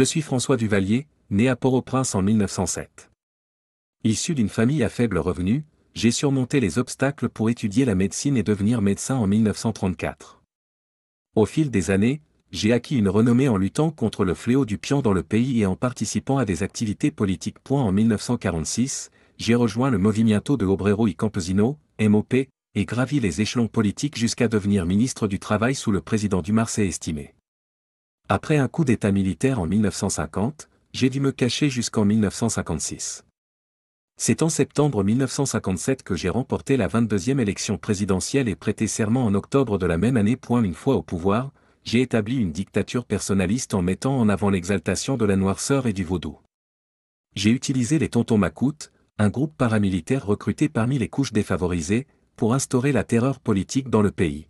Je suis François Duvalier, né à Port-au-Prince en 1907. Issu d'une famille à faible revenu, j'ai surmonté les obstacles pour étudier la médecine et devenir médecin en 1934. Au fil des années, j'ai acquis une renommée en luttant contre le fléau du pion dans le pays et en participant à des activités politiques. en 1946, j'ai rejoint le Movimiento de Obrero y Campesino, MOP, et gravi les échelons politiques jusqu'à devenir ministre du Travail sous le président du Marseille estimé. Après un coup d'État militaire en 1950, j'ai dû me cacher jusqu'en 1956. C'est en septembre 1957 que j'ai remporté la 22e élection présidentielle et prêté serment en octobre de la même année. Une fois au pouvoir, j'ai établi une dictature personnaliste en mettant en avant l'exaltation de la noirceur et du vaudou. J'ai utilisé les tontons macoutes, un groupe paramilitaire recruté parmi les couches défavorisées, pour instaurer la terreur politique dans le pays.